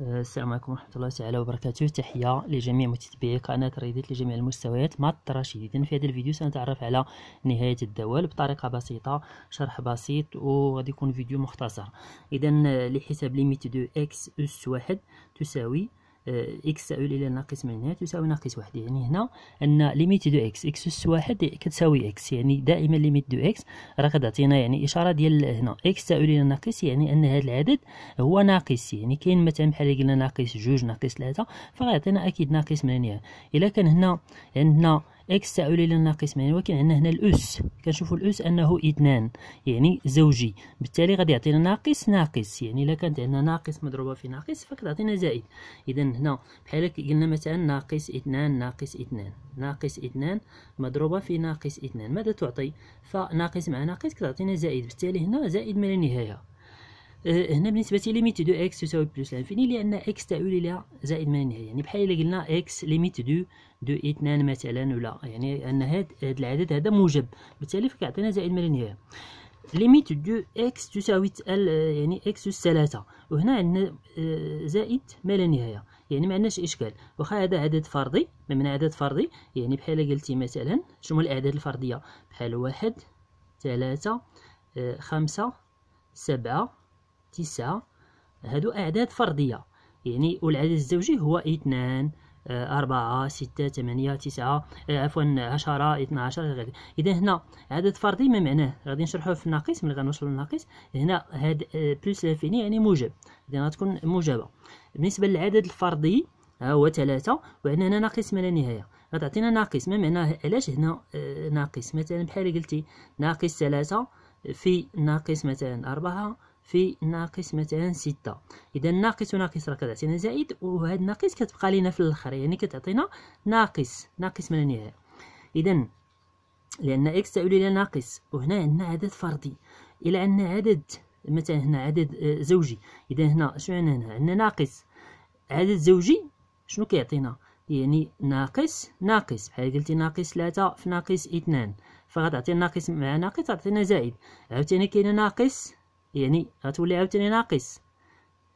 السلام عليكم ورحمة الله تعالى وبركاته تحية لجميع متتبعي قناة ريديت لجميع المستويات مع الطرش في هذا الفيديو سنتعرف على نهاية الدوال بطريقة بسيطة شرح بسيط وغادي يكون فيديو مختصر إذا لحساب ليميت دو إكس أس واحد تساوي إيه، اكس تعود الى ناقص من هنا تساوي ناقص واحد يعني هنا ان ليميت دو اكس اكس اس واحد كتساوي اكس يعني دائما ليميت دو اكس راه كتعطينا يعني اشاره ديال هنا اكس تعود الى ناقص يعني ان هذا العدد هو ناقص يعني كاين مثلا بحال قلنا ناقص جوج ناقص ثلاثه فغيعطينا اكيد ناقص من هنا الا كان هنا عندنا يعني اكس تعود الى الناقص 8 ولكن عندنا هنا الاس كنشوفوا الاس انه اثنان يعني زوجي بالتالي غادي يعطينا ناقص ناقص يعني الا كانت عندنا ناقص مضروبه في ناقص فكتعطينا زائد اذا هنا بحال قلنا مثلا ناقص اثنان ناقص اثنان ناقص اثنان مضروبه في ناقص اثنان ماذا تعطي فناقص مع ناقص كتعطينا زائد بالتالي هنا زائد ما لا نهايه آه، هنا بالنسبه لي ليميت دو اكس تساوي بلس لانفيني لان اكس تؤول الى زائد من النهايه يعني بحال الا قلنا اكس ليميت دو دو اثنان مثلا ولا يعني ان هاد هاد العدد هذا موجب بالتالي فكيعطينا زائد من النهايه ليميت دو اكس تساوي يعني اكس اس 3 وهنا عندنا آه، زائد ما لا نهايه يعني ما عندناش اشكال واخا هذا عدد فردي من عدد فردي يعني بحال قلتي مثلا شنو الاعداد الفرديه بحال واحد ثلاثة آه، خمسة سبعة تسعة هادو أعداد فردية يعني والعدد الزوجي هو اثنان آه، أربعة ستة ثمانية تسعة آه، عفوا عشرة اثنا عشر إذا هنا عدد فردي ما معناه غادي نشرحوه في الناقص ملي غنوصلو للناقص هنا هاد بلوس آه، لافيني يعني موجب إذا غتكون موجبة بالنسبة للعدد الفردي ها هو ثلاثة وعندنا هنا ناقص ما لا نهاية غتعطينا ناقص ما معناه علاش هنا ناقص مثلا بحال قلتي ناقص ثلاثة في ناقص مثلا أربعة في ناقص مثلا ستة إذا ناقص وناقص راه كتعطينا زائد وهاد ناقص كتبقى لينا في الآخر يعني كتعطينا ناقص ناقص من النهاية إذا لأن إكس تؤول إلى ناقص وهنا عندنا عدد فردي إلا عندنا عدد مثلا هنا عدد آه، زوجي إذا هنا شنو عندنا هنا عندنا ناقص عدد زوجي شنو كيعطينا يعني ناقص ناقص بحال قلتي ناقص ثلاثة في ناقص اثنان فغتعطينا ناقص مع ناقص تعطينا زائد عاوتاني كاين ناقص يعني غتولي عاوتاني ناقص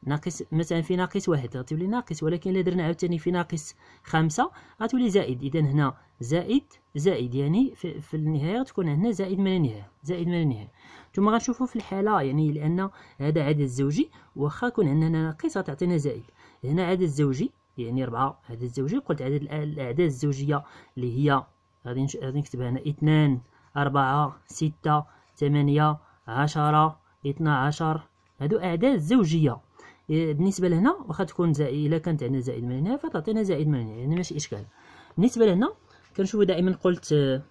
ناقص مثلا في ناقص واحد غتولي ناقص ولكن الا درنا عاوتاني في ناقص خمسة غتولي زائد اذا هنا زائد زائد يعني في, في النهايه غتكون عندنا زائد من النهايه زائد من النهايه ثم غنشوفوا في الحاله يعني لان هذا عدد زوجي واخا يكون عندنا ناقص غتعطينا زائد هنا عدد زوجي يعني أربعة عدد زوجي قلت عدد الأعداد الزوجية اللي هي غادي غادي نكتبها هنا اثنان أربعة ستة ثمانية عشرة 12 هادو أعداد زوجية إيه، بالنسبة لهنا واخا تكون زائد إلا كانت عندنا زائد من هنا فتعطينا زائد من هنا يعني ماشي إشكال بالنسبة لهنا كنشوفو دائما قلت آه،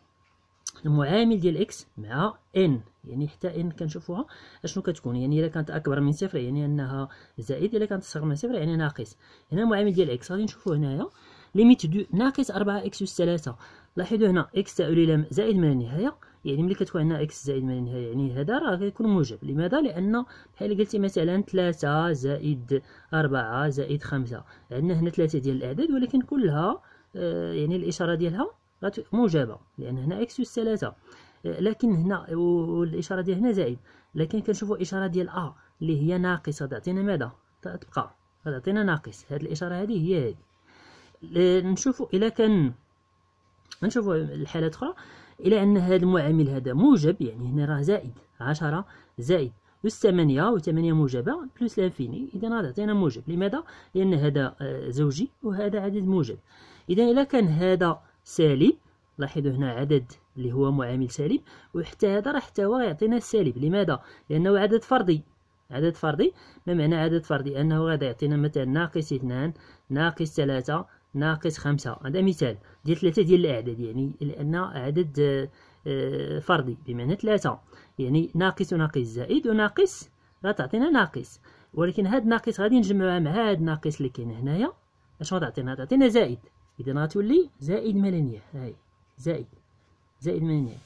المعامل ديال إكس مع إن يعني حتى إن كنشوفوها أشنو كتكون يعني إلا كانت أكبر من صفر يعني أنها زائد إلا كانت صغر من صفر يعني ناقص هنا المعامل ديال إكس غادي نشوفو هنايا ليميت دو ناقص 4 اكس اس 3 لاحظوا هنا اكس تاع الى زائد من النهايه يعني ملي كتكون عندنا اكس زائد من النهايه يعني هذا راه غيكون موجب لماذا لان بحال قلتي مثلا 3 زائد 4 زائد 5 عندنا هنا ثلاثه ديال الاعداد ولكن كلها آه، يعني الاشاره ديالها موجبه لان هنا اكس اس 3 آه، لكن هنا والاشاره ديال هنا زائد لكن كنشوفوا اشاره ديال ا اللي هي ناقصه تعطينا ماذا تعطينا ناقص هذه الاشاره هذه هي هذه نشوفوا الى كان نشوفوا الحاله اخرى الى ان هذا المعامل هذا موجب يعني هنا راه زائد 10 زائد بلس 8 و 8 موجبه بلس لانفيني اذا هذا عطينا موجب لماذا لان هذا آه، زوجي وهذا عدد موجب اذا الا كان هذا سالب لاحظوا هنا عدد اللي هو معامل سالب وحتى هذا راه حتى هو يعطينا السالب لماذا لانه عدد فردي عدد فردي ما معنى عدد فردي انه غادي يعطينا مثلا ناقص اثنان ناقص ثلاثة ناقص خمسة هذا مثال ديال ثلاثة ديال الأعداد يعني لأن عدد آه، فردي بمعنى ثلاثة يعني ناقص وناقص زائد وناقص غتعطينا ناقص ولكن هاد ناقص غادي نجمعها مع هاد ناقص اللي كاين هنايا اش غتعطينا تعطينا زائد اذا غتولي زائد ملنيه هاي زائد زائد ملنيه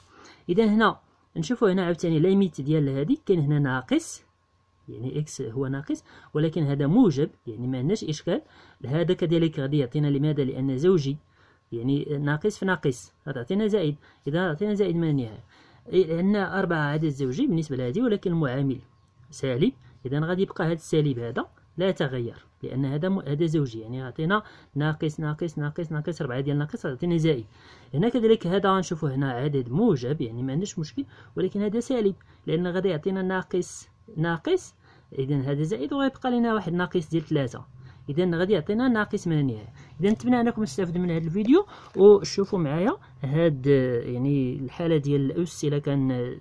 اذا هنا نشوفوا هنا عاوتاني ليميت ديال هذيك كاين هنا ناقص يعني اكس هو ناقص ولكن هذا موجب يعني ما عندناش اشكال هذا كذلك غادي يعطينا لماذا لان زوجي يعني ناقص في ناقص غتعطينا زائد اذا عطينا زائد من النهايه عندنا أربعة عدد زوجي بالنسبه لهذه ولكن المعامل سالب اذا غادي يبقى هذا السالب هذا لا يتغير لان هذا هذا زوجي يعني يعطينا ناقص ناقص ناقص ناقص 4 ديال ناقص غيعطينا زائد هنا كذلك هذا غنشوفوا هنا عدد موجب يعني ما عندناش مشكل ولكن هذا سالب لان غادي يعطينا ناقص ناقص اذا هذا زائد وغيبقى لنا واحد ناقص ديال ثلاثة اذا غادي يعطينا ناقص النهاية اذا نتمنى انكم تستافدوا من هذا الفيديو وشوفوا معايا هاد يعني الحاله ديال الاس الا كان آه،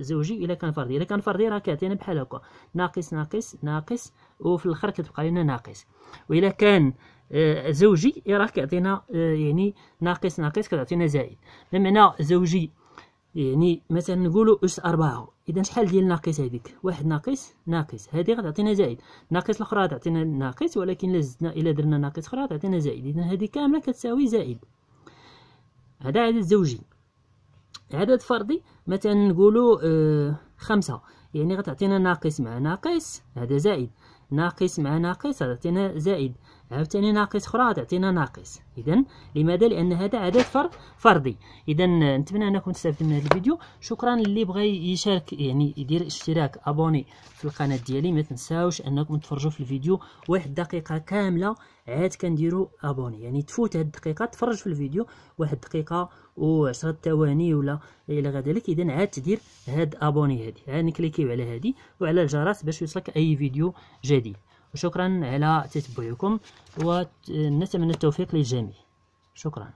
زوجي الا كان فردي الا كان فردي راه كيعطينا بحال هكا ناقص ناقص ناقص وفي الاخر كتبقى لنا ناقص والا كان آه، زوجي راه كيعطينا آه، يعني ناقص ناقص كتعطينا زائد بمعنى زوجي يعني مثلا نقولوا اس أربعة إذا شحال ديال ناقص هذيك واحد ناقص ناقص هذه غتعطينا زائد ناقص الأخرى غتعطينا ناقص ولكن إلا زدنا إلا درنا ناقص أخرى غتعطينا زائد إذا هذه كاملة كتساوي زائد هذا عدد زوجي عدد فردي مثلا نقولوا آه، خمسة يعني غتعطينا ناقص مع ناقص هذا زائد ناقص مع ناقص غتعطينا زائد عاوتاني ناقص اخرى تعطينا ناقص اذا لماذا لان هذا عدد فر فردي اذا نتمنى انكم تستافدوا من هذا الفيديو شكرا اللي بغى يشارك يعني يدير اشتراك ابوني في القناه ديالي ما تنساوش انكم تفرجوا في الفيديو واحد دقيقه كامله عاد كنديرو ابوني يعني تفوت هاد الدقيقه تفرج في الفيديو واحد دقيقه و10 ثواني ولا الى غير ذلك اذا عاد تدير هاد ابوني هادي عاد نكليكيو على هادي وعلى الجرس باش يوصلك اي فيديو جديد وشكرا على تتبعكم ونتمنى التوفيق للجميع شكرا